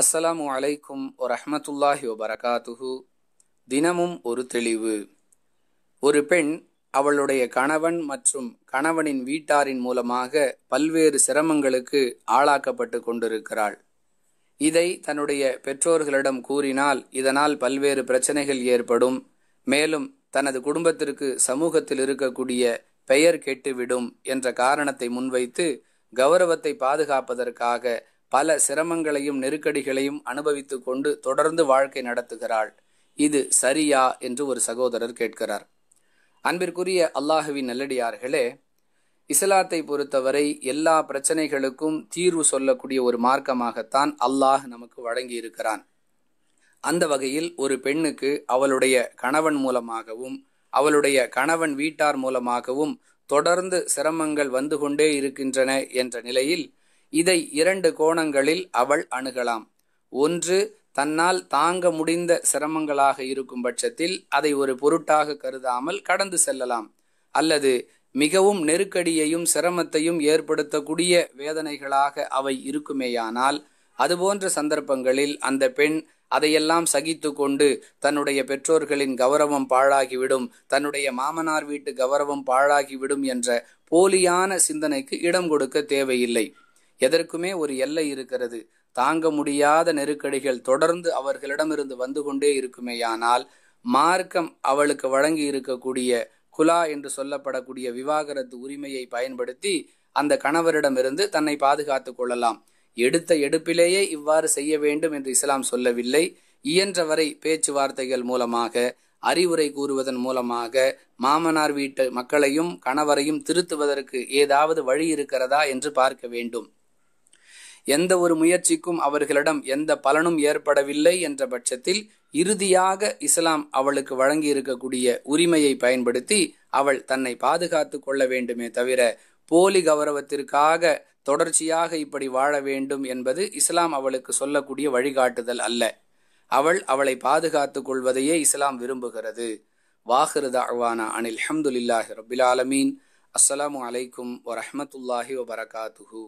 அஸ்ஸலாமு அலைக்கும் ரஹமத்துல்லாஹி வபரகாத்துஹு தினமும் ஒரு தெளிவு ஒரு பெண் அவளுடைய கணவன் மற்றும் கணவனின் வீட்டாரின் மூலமாக பல்வேறு சிரமங்களுக்கு ஆளாக்கப்பட்டு கொண்டிருக்கிறாள் இதை தன்னுடைய பெற்றோர்களிடம் கூறினால் இதனால் பல்வேறு பிரச்சனைகள் ஏற்படும் மேலும் தனது குடும்பத்திற்கு சமூகத்தில் இருக்கக்கூடிய பெயர் கெட்டுவிடும் என்ற காரணத்தை முன்வைத்து கௌரவத்தை பாதுகாப்பதற்காக பல சிரமங்களையும் நெருக்கடிகளையும் அனுபவித்து கொண்டு தொடர்ந்து வாழ்க்கை நடத்துகிறாள் இது சரியா என்று ஒரு சகோதரர் கேட்கிறார் அன்பிற்குரிய அல்லாஹுவின் நல்லடியார்களே இஸ்லாத்தை பொறுத்தவரை எல்லா பிரச்சனைகளுக்கும் தீர்வு சொல்லக்கூடிய ஒரு மார்க்கமாகத்தான் அல்லாஹ் நமக்கு வழங்கி இருக்கிறான் அந்த வகையில் ஒரு பெண்ணுக்கு அவளுடைய கணவன் மூலமாகவும் அவளுடைய கணவன் வீட்டார் மூலமாகவும் தொடர்ந்து சிரமங்கள் வந்து கொண்டே இருக்கின்றன என்ற நிலையில் இதை இரண்டு கோணங்களில் அவள் அணுகலாம் ஒன்று தன்னால் தாங்க முடிந்த சிரமங்களாக இருக்கும் பட்சத்தில் அதை ஒரு பொருட்டாக கருதாமல் கடந்து செல்லலாம் அல்லது மிகவும் நெருக்கடியையும் சிரமத்தையும் ஏற்படுத்தக்கூடிய வேதனைகளாக அவை இருக்குமேயானால் அதுபோன்ற சந்தர்ப்பங்களில் அந்த பெண் அதையெல்லாம் சகித்து கொண்டு தன்னுடைய பெற்றோர்களின் கௌரவம் பாழாகிவிடும் தன்னுடைய மாமனார் வீட்டு கௌரவம் பாழாகிவிடும் என்ற போலியான சிந்தனைக்கு இடம் கொடுக்க தேவையில்லை எதற்குமே ஒரு எல்லை இருக்கிறது தாங்க முடியாத நெருக்கடிகள் தொடர்ந்து அவர்களிடமிருந்து வந்து கொண்டே இருக்குமேயானால் மார்க்கம் அவளுக்கு வழங்கி இருக்கக்கூடிய குலா என்று சொல்லப்படக்கூடிய விவாகரத்து உரிமையை பயன்படுத்தி அந்த கணவரிடமிருந்து தன்னை பாதுகாத்து கொள்ளலாம் எடுத்த எடுப்பிலேயே இவ்வாறு செய்ய வேண்டும் என்று இஸ்லாம் சொல்லவில்லை இயன்றவரை பேச்சுவார்த்தைகள் மூலமாக அறிவுரை கூறுவதன் மூலமாக மாமனார் வீட்டு மக்களையும் கணவரையும் திருத்துவதற்கு ஏதாவது வழி இருக்கிறதா என்று பார்க்க வேண்டும் எந்த ஒரு முயற்சிக்கும் அவர்களிடம் எந்த பலனும் ஏற்படவில்லை என்ற பட்சத்தில் இறுதியாக இஸ்லாம் அவளுக்கு வழங்கி இருக்கக்கூடிய உரிமையை பயன்படுத்தி அவள் தன்னை பாதுகாத்து கொள்ள வேண்டுமே தவிர போலி கௌரவத்திற்காக தொடர்ச்சியாக இப்படி வாழ வேண்டும் என்பது இஸ்லாம் அவளுக்கு சொல்லக்கூடிய வழிகாட்டுதல் அல்ல அவள் அவளை பாதுகாத்து கொள்வதையே இஸ்லாம் விரும்புகிறது வாகிருத அவானா அனில் அஹமதுல்லாஹி ரபிலாலமீன் அஸ்லாம் வலைக்கும் வரமத்துல்லாஹி வபரகாத்துஹூ